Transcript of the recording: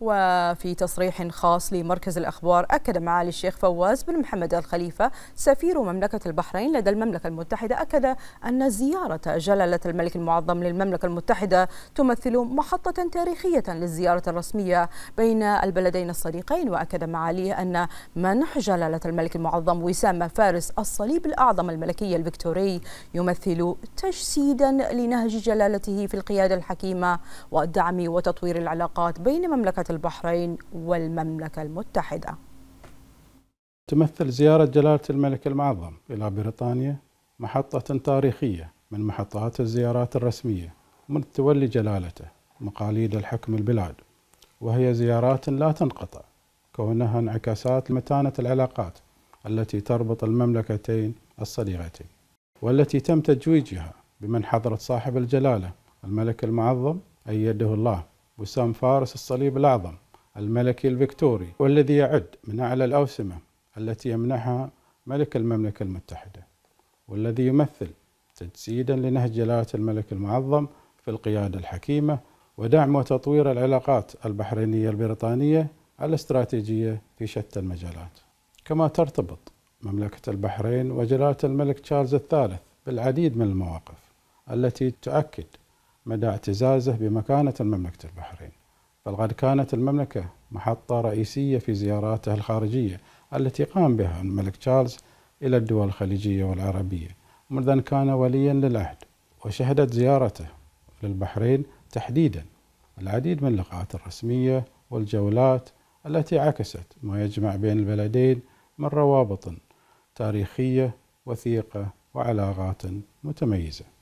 وفي تصريح خاص لمركز الأخبار أكد معالي الشيخ فواز بن محمد الخليفة سفير مملكة البحرين لدى المملكة المتحدة أكد أن زيارة جلالة الملك المعظم للمملكة المتحدة تمثل محطة تاريخية للزيارة الرسمية بين البلدين الصديقين وأكد معاليه أن منح جلالة الملك المعظم وسام فارس الصليب الأعظم الملكي الفكتوري يمثل تجسيدا لنهج جلالته في القيادة الحكيمة والدعم وتطوير العلاقات بين مملكة البحرين والمملكة المتحدة تمثل زيارة جلالة الملك المعظم إلى بريطانيا محطة تاريخية من محطات الزيارات الرسمية منذ تولي جلالته مقاليد الحكم البلاد وهي زيارات لا تنقطع كونها انعكاسات لمتانة العلاقات التي تربط المملكتين الصديقتين والتي تم تجويجها بمن حضرة صاحب الجلالة الملك المعظم أيده الله وسام فارس الصليب الأعظم الملكي الفيكتوري والذي يعد من أعلى الأوسمة التي يمنحها ملك المملكة المتحدة والذي يمثل تجسيدا لنهج جلالة الملك المعظم في القيادة الحكيمة ودعم وتطوير العلاقات البحرينية البريطانية الاستراتيجية في شتى المجالات كما ترتبط مملكة البحرين وجلالة الملك تشارلز الثالث بالعديد من المواقف التي تؤكد مدى اعتزازه بمكانة المملكة البحرين فلقد كانت المملكة محطة رئيسية في زياراته الخارجية التي قام بها الملك تشارلز إلى الدول الخليجية والعربية منذ أن كان وليا للعهد وشهدت زيارته للبحرين تحديدا العديد من اللقاءات الرسمية والجولات التي عكست ما يجمع بين البلدين من روابط تاريخية وثيقة وعلاقات متميزة